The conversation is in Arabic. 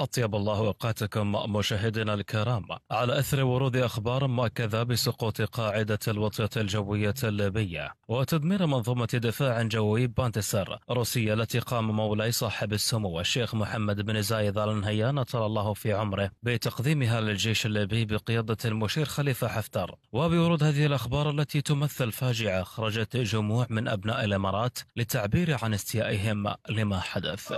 أطيب الله أوقاتكم مشاهدينا الكرام على أثر ورود أخبار مؤكدة بسقوط قاعدة الوطية الجوية الليبية وتدمير منظومة دفاع جوي بانتسر روسية التي قام مولاي صاحب السمو الشيخ محمد بن زايد آل نهيان طال الله في عمره بتقديمها للجيش الليبي بقيادة المشير خليفة حفتر وبورود هذه الأخبار التي تمثل فاجعة خرجت جموع من أبناء الإمارات للتعبير عن استيائهم لما حدث